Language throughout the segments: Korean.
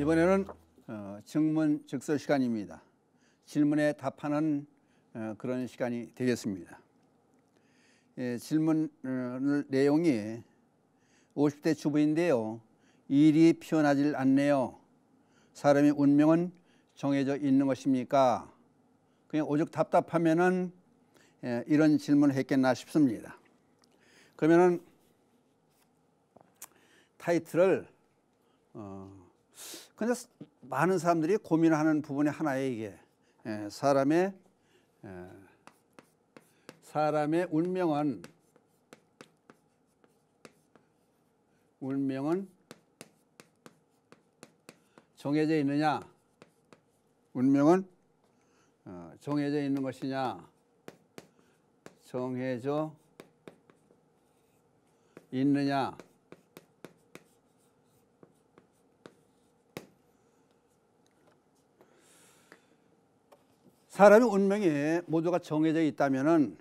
이번에는 어, 증문 즉서 시간입니다. 질문에 답하는 어, 그런 시간이 되겠습니다. 예, 질문 을 내용이 50대 주부인데요. 일이 피어나질 않네요. 사람의 운명은 정해져 있는 것입니까? 그냥 오죽 답답하면은 예, 이런 질문을 했겠나 싶습니다. 그러면은 타이틀을 어, 근데 많은 사람들이 고민하는 부분이 하나에 이게 예, 사람의 예, 사람의 운명은 운명은 정해져 있느냐? 운명은 어, 정해져 있는 것이냐? 정해져 있느냐? 사람의 운명이 모두가 정해져 있다면은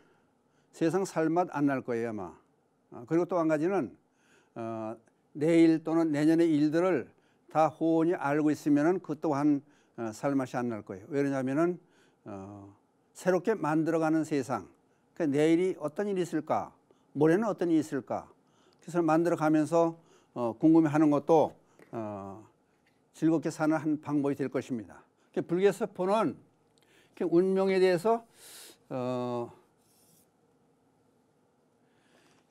세상 살맛 안 날 거예요 아마. 어, 그리고 또 한 가지는 어, 내일 또는 내년의 일들을 다 호언이 알고 있으면그 또한 어, 살맛이 안 날 거예요. 왜냐하면 어, 새롭게 만들어가는 세상. 그러니까 내일이 어떤 일이 있을까, 모레는 어떤 일이 있을까. 그래서 만들어가면서 어, 궁금해하는 것도 어, 즐겁게 사는 한 방법이 될 것입니다. 그러니까 불교에서 보는 운명에 대해서 어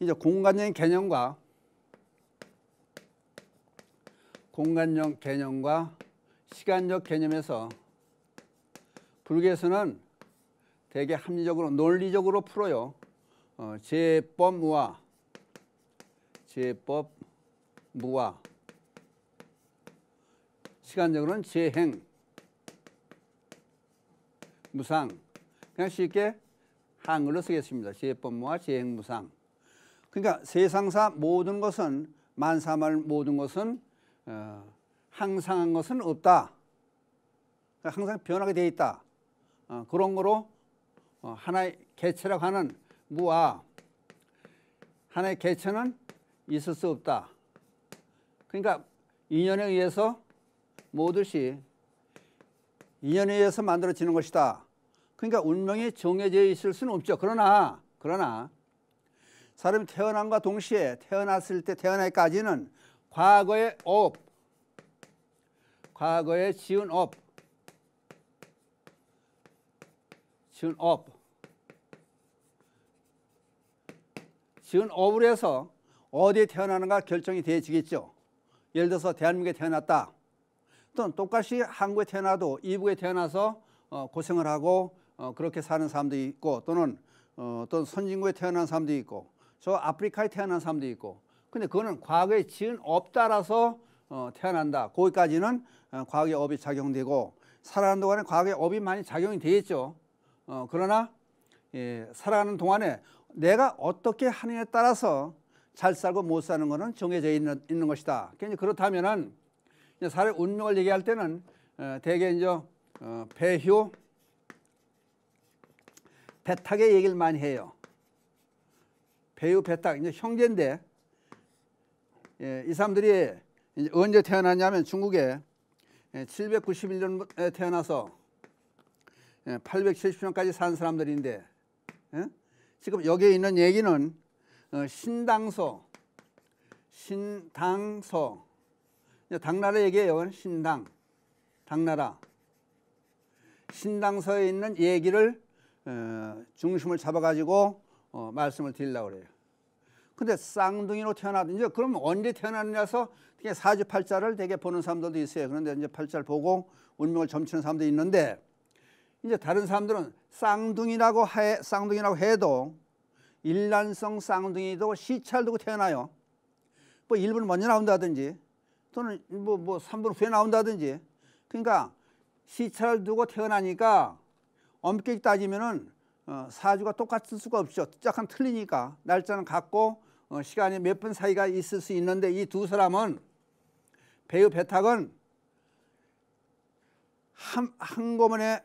이제 공간적인 개념과 공간적 개념과 시간적 개념에서 불교에서는 대개 합리적으로 논리적으로 풀어요. 어, 제법 무와 제법 무와 시간적으로는 제행 무상. 그냥 쉽게 한글로 쓰겠습니다. 지혜법무와 지행무상. 그러니까 세상사 모든 것은 만사말 모든 것은 어, 항상한 것은 없다. 그러니까 항상 변하게 되어 있다. 어, 그런 거로 어, 하나의 개체라고 하는 무와 하나의 개체는 있을 수 없다. 그러니까 인연에 의해서 모두시 인연에 의해서 만들어지는 것이다. 그러니까 운명이 정해져 있을 수는 없죠. 그러나 그러나 사람이 태어남과 동시에 태어났을 때 태어날까지는 과거의 업, 과거에 지은 업, 지은 업, 지은 업을 해서 어디에 태어나는가 결정이 되어지겠죠. 예를 들어서 대한민국에 태어났다. 또는 똑같이 한국에 태어나도 이북에 태어나서 어, 고생을 하고 어, 그렇게 사는 사람도 있고 또는 어, 어떤 선진국에 태어난 사람도 있고 저 아프리카에 태어난 사람도 있고 근데 그거는 과거의 지은 없다라서 어, 태어난다. 거기까지는 어, 과거의 업이 작용되고 살아가는 동안에 과거의 업이 많이 작용이 되겠죠. 어, 그러나 예, 살아가는 동안에 내가 어떻게 하느냐에 따라서 잘 살고 못 사는 것은 정해져 있는, 있는 것이다. 그러니 그렇다면은 이제 사람의 운명을 얘기할 때는 어, 대개 이제 어, 배효, 배탁의 얘기를 많이 해요. 배우 배탁 이제 형제인데 예, 이 사람들이 언제 태어났냐면 중국에 791년에 예, 태어나서 870년까지 예, 산 사람들인데 예? 지금 여기에 있는 얘기는 어, 신당서 신당서 당나라 얘기예요. 신당, 당나라. 신당서에 있는 얘기를 어, 중심을 잡아가지고 어, 말씀을 드리려고 그래요. 근데 쌍둥이로 태어나든 이제 그럼 언제 태어났냐서 되게 사주팔자를 되게 보는 사람들도 있어요. 그런데 이제 팔자를 보고 운명을 점치는 사람도 있는데 이제 다른 사람들은 쌍둥이라고 해 쌍둥이라고 해도 일란성 쌍둥이도 시찰 두고 태어나요. 뭐 일본 먼저 나온다든지 또는 뭐, 뭐 3분 후에 나온다든지 그러니까 시차를 두고 태어나니까 엄격히 따지면은 어, 사주가 똑같을 수가 없죠. 짝간 틀리니까 날짜는 같고 어, 시간이 몇 분 사이가 있을 수 있는데 이 두 사람은 배우 배탁은 한, 한꺼번에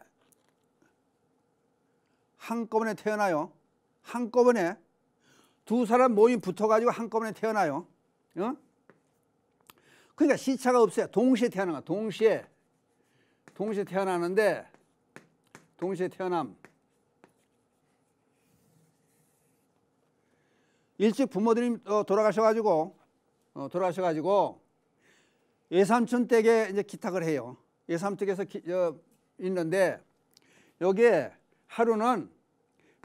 한꺼번에 태어나요. 한꺼번에 두 사람 모임 붙어가지고 한꺼번에 태어나요. 응? 그러니까 시차가 없어요. 동시에 태어난 거야 동시에. 동시에 태어나는데 동시에 태어남. 일찍 부모들이 어, 돌아가셔가지고 어, 돌아가셔가지고 예삼촌 댁에 이제 기탁을 해요. 예삼 댁에서 기, 어, 있는데 여기에 하루는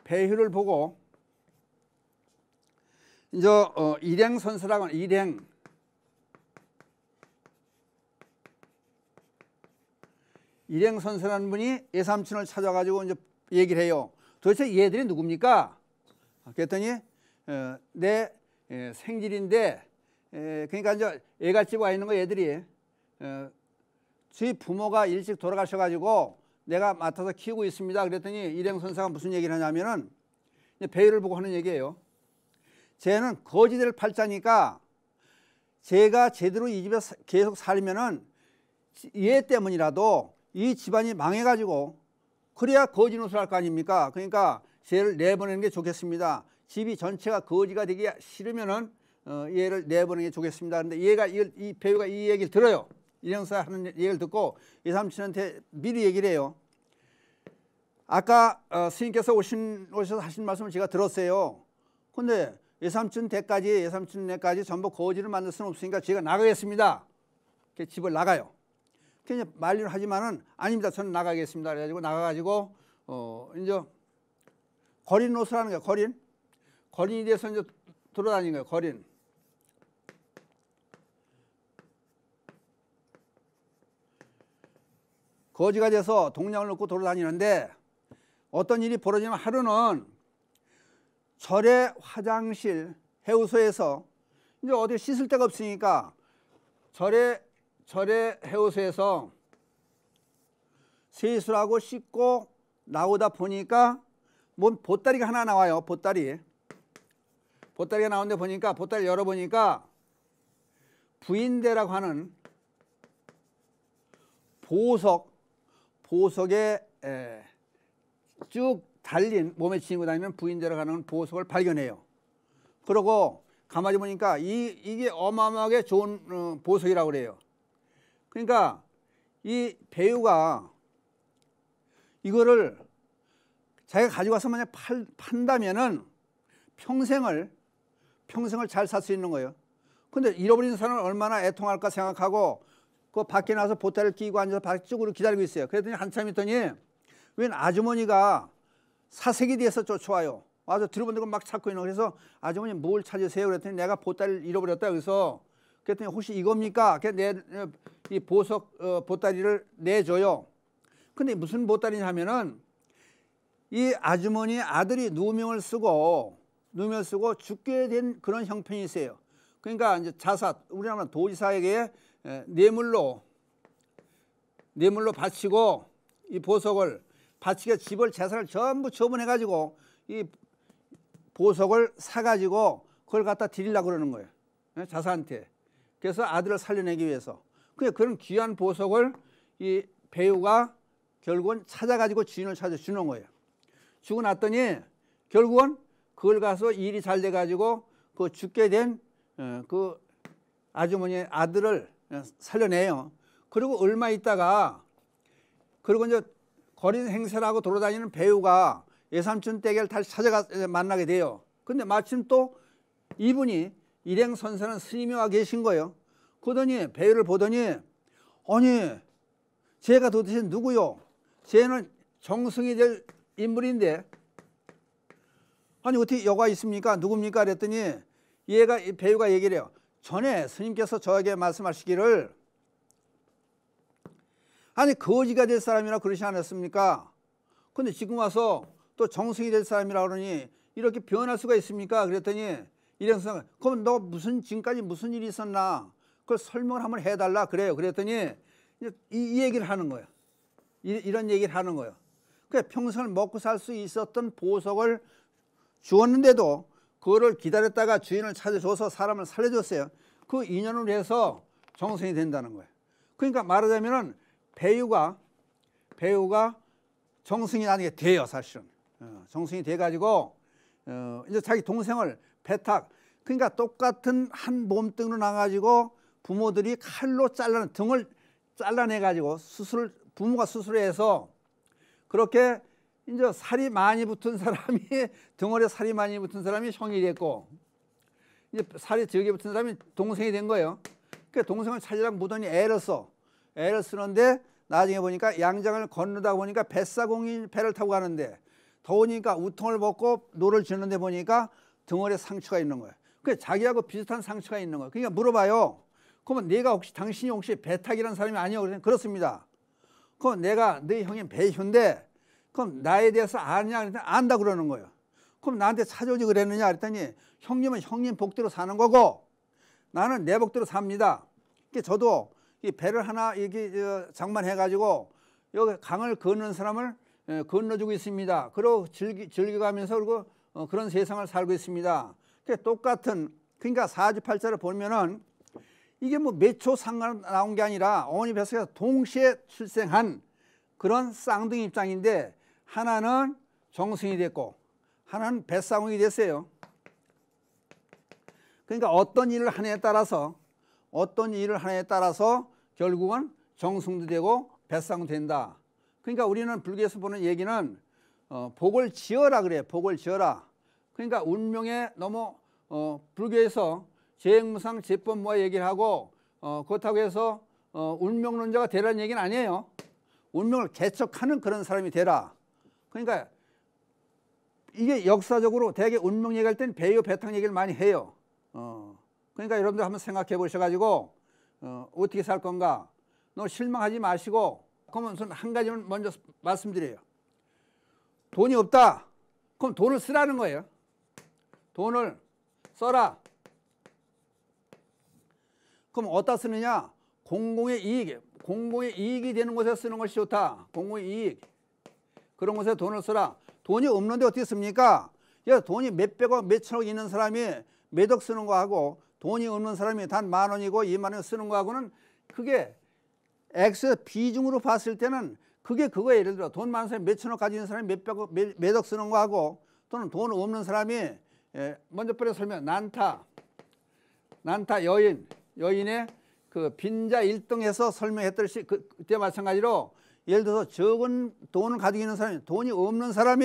배휴를 보고 이제 어, 일행선수라고 하는 일행 일행 선생라는 이 분이 예삼촌을 찾아가지고 이제 얘기를 해요. 도대체 얘들이 누굽니까? 아, 그랬더니 어, 내 예, 생질인데 예, 그러니까 이제 애가집에와 있는 거 얘들이 어, 저희 부모가 일찍 돌아가셔가지고 내가 맡아서 키우고 있습니다. 그랬더니 일행 선사가 무슨 얘기를 하냐면은 배율을 보고 하는 얘기예요. 쟤는 거지들 팔자니까 제가 제대로 이 집에 계속 살면은 얘 때문이라도 이 집안이 망해가지고 그래야 거지 노릇을 할거 아닙니까? 그러니까 세를 내보내는 게 좋겠습니다. 집이 전체가 거지가 되기 싫으면은 어, 얘를 내보내는 게 좋겠습니다. 근데 얘가 이, 이 배우가 이 얘기를 들어요. 이형사 하는 얘기를 듣고 이 삼촌한테 미리 얘기를 해요. 아까 어, 스님께서 오신 오셔서 하신 말씀을 제가 들었어요. 근데 이삼촌 대까지 이삼촌 내까지 전부 거지를 만들 수는 없으니까 제가 나가겠습니다. 이 집을 나가요. 이제 말리를 하지만은 아닙니다. 저는 나가겠습니다. 그래가지고 나가가지고 어 이제 거린 옷을 하는 거야. 거린 거린이 돼서 이제 돌아다니는 거야. 거린 거지가 돼서 동냥을 놓고 돌아다니는데 어떤 일이 벌어지면 하루는 절의 화장실 해우소에서 이제 어디 씻을 데가 없으니까 절에 절의 해오소에서 세수하고 씻고 나오다 보니까 뭔 보따리가 하나 나와요. 보따리. 보따리가 나오는데 보니까 보따리 열어보니까 부인대라고 하는 보석, 보석에 에, 쭉 달린 몸에 지니고 다니는 부인대라고 하는 보석을 발견해요. 그러고 가만히 보니까 이, 이게 어마어마하게 좋은 어, 보석이라고 그래요. 그러니까 이 배우가 이거를 자기가 가지고 와서 만약 팔, 판다면은 평생을 평생을 잘 살 수 있는 거예요. 근데 잃어버린 사람을 얼마나 애통할까 생각하고 그 밖에 나서 보따리를 끼고 앉아서 밖쪽으로 기다리고 있어요. 그랬더니 한참 있더니 웬 아주머니가 사색이 뒤에서 쫓아와요. 와서 들어본다고 막 찾고 있는 거 그래서 아주머니 뭘 찾으세요? 그랬더니 내가 보따리를 잃어버렸다. 그래서 그랬더니 혹시 이겁니까? 그내 이 보석 어, 보따리를 내줘요. 근데 무슨 보따리냐면은 이 아주머니 아들이 누명을 쓰고 누명을 쓰고 죽게 된 그런 형편이 있어요. 그러니까 이제 자사 우리나라 도지사에게 뇌물로 뇌물로 바치고 이 보석을 바치게 집을 재산을 전부 처분해 가지고 이 보석을 사 가지고 그걸 갖다 드리려고 그러는 거예요. 자사한테. 그래서 아들을 살려내기 위해서. 그 그런 귀한 보석을 이 배우가 결국은 찾아가지고 주인을 찾아 주는 거예요. 주고 났더니 결국은 그걸 가서 일이 잘 돼가지고 그 죽게 된그 어, 아주머니의 아들을 어, 살려내요. 그리고 얼마 있다가 그리고 이제 거리 행세라고 돌아다니는 배우가 예삼촌 댁을 다시 찾아가 만나게 돼요. 근데 마침 또 이분이 일행 선사는 스님이와 계신 거예요. 그러더니 배를 보더니 아니 제가 도대체 누구요? 쟤는 정승이 될 인물인데 아니 어떻게 여가 있습니까? 누굽니까? 그랬더니 얘가 배우가 얘기를 해요. 전에 스님께서 저에게 말씀하시기를 아니 거지가 될 사람이라 그러지 않았습니까? 근데 지금 와서 또 정승이 될 사람이라 그러니 이렇게 변할 수가 있습니까? 그랬더니 이래서 그럼 너 무슨 지금까지 무슨 일이 있었나? 그걸 설명을 한번 해달라 그래요. 그랬더니 이, 이 얘기를 하는 거예요. 이, 런 얘기를 하는 거예요. 그래 그러니까 평생 을 먹고 살 수 있었던 보석을 주었는데도 그거를 기다렸다가 주인을 찾아줘서 사람을 살려줬어요. 그 인연을 해서 정성이 된다는 거예요. 그러니까 말하자면은 배우가 배우가 정승이 나는 게 돼요 사실은 어, 정승이 돼가지고 어, 이제 자기 동생을 배탁 그러니까 똑같은 한몸뚱으로 나가지고 부모들이 칼로 잘라 등을 잘라내 가지고 수술 부모가 수술해서 그렇게 이제 살이 많이 붙은 사람이 등월에 살이 많이 붙은 사람이 형이 됐고 이제 살이 적게 붙은 사람이 동생이 된 거예요. 그 동생을 찾으라고 무더니 애를 써. 애를 쓰는데 나중에 보니까 양장을 건너다 보니까 뱃사공이 배를 타고 가는데 더우니까 우통을 벗고 노를 지는데 보니까 등월에 상처가 있는 거예요. 그 자기하고 비슷한 상처가 있는 거예요. 그러니까 물어봐요. 그러면 내가 혹시 당신이 혹시 배탁이라는 사람이 아니요? 그러면 그렇습니다. 그럼 내가 네 형이 배현데 그럼 나에 대해서 아냐? 그랬더니 안다 그러는 거예요. 그럼 나한테 찾아오지 그랬느냐? 그랬더니 형님은 형님 복대로 사는 거고 나는 내 복대로 삽니다. 그러니까 저도 이 배를 하나 이렇게 어, 장만해 가지고 여기 강을 건너는 사람을 건너주고 예, 있습니다. 그리고 즐기, 즐겨가면서 그리고 어, 그런 세상을 살고 있습니다. 그러니까 똑같은 그러니까 사주팔자를 보면은 이게 뭐몇초 상관 나온 게 아니라 어머니 뱃속에서 동시에 출생한 그런 쌍둥이 입장인데 하나는 정승이 됐고 하나는 뱃쌍둥이 됐어요. 그러니까 어떤 일을 하느냐에 따라서 어떤 일을 하느냐에 따라서 결국은 정승도 되고 뱃쌍도 된다. 그러니까 우리는 불교에서 보는 얘기는 어, 복을 지어라 그래. 복을 지어라. 그러니까 운명에 너무 어, 불교에서 재행무상 재법 뭐 얘기를 하고 어, 그렇다고 해서 어, 운명론자가 되라는 얘기는 아니에요. 운명을 개척하는 그런 사람이 되라. 그러니까 이게 역사적으로 대개 운명 얘기할 때는 배요 배탕 얘기를 많이 해요. 어, 그러니까 여러분들 한번 생각해 보셔가지고 어, 어떻게 살 건가. 너 실망하지 마시고 그러면 한 가지만 먼저 말씀드려요. 돈이 없다. 그럼 돈을 쓰라는 거예요. 돈을 써라. 그럼 어디다 쓰느냐? 공공의 이익, 공공의 이익이 되는 곳에 쓰는 것이 좋다. 공공의 이익. 그런 곳에 돈을 쓰라. 돈이 없는데 어떻게 씁니까? 예, 돈이 몇백억, 몇천억 있는 사람이 몇억 쓰는 거하고 돈이 없는 사람이 단 만 원이고 이만 원 쓰는 거하고는 그게 X 비중으로 봤을 때는 그게 그거 예를 들어 돈 많은 사람이 몇천억 가지고 있는 사람이 몇백억, 몇, 몇억 쓰는 거하고 또는 돈 없는 사람이 예, 먼저 뿌려 설명 난타, 난타 여인, 여인의 그 빈자 일등에서 설명했듯이 그, 때 마찬가지로 예를 들어서 적은 돈을 가지고 있는 사람이 돈이 없는 사람이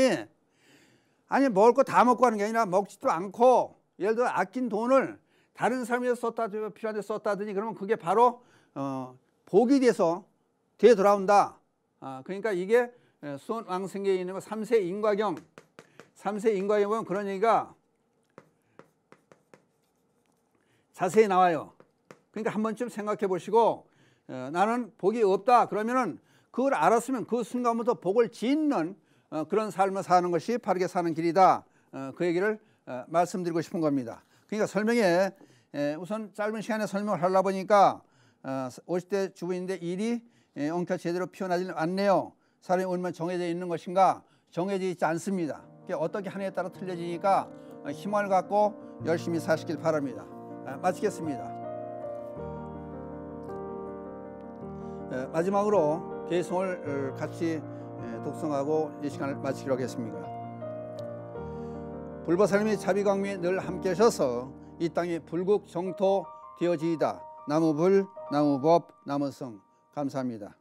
아니 먹을 거 다 먹고 하는 게 아니라 먹지도 않고 예를 들어 아낀 돈을 다른 사람에게 썼다든지 필요한 데 썼다든지 그러면 그게 바로 어, 복이 돼서 되돌아온다. 아, 그러니까 이게 예, 수원왕생계에 있는 거삼세 인과경 삼세 인과경 보면 그런 얘기가 자세히 나와요. 그러니까 한 번쯤 생각해 보시고 어, 나는 복이 없다 그러면은 그걸 알았으면 그 순간부터 복을 짓는 어, 그런 삶을 사는 것이 바르게 사는 길이다. 어, 그 얘기를 어, 말씀드리고 싶은 겁니다. 그러니까 설명에 에, 우선 짧은 시간에 설명을 하려 보니까 어, 50대 주부인데 일이 에, 엉켜 제대로 피어나지는 않네요. 사람이 얼마나 정해져 있는 것인가 정해져 있지 않습니다. 어떻게 하느냐에 따라 틀려지니까 어, 희망을 갖고 열심히 사시길 바랍니다. 아, 마치겠습니다. 예, 마지막으로 개성을 어, 같이 예, 독성하고 이 시간을 마치기로 하겠습니다. 불보살님의 자비광미 늘 함께 하셔서 이 땅이 불국 정토 되어지이다. 나무불, 나무법, 나무성. 감사합니다.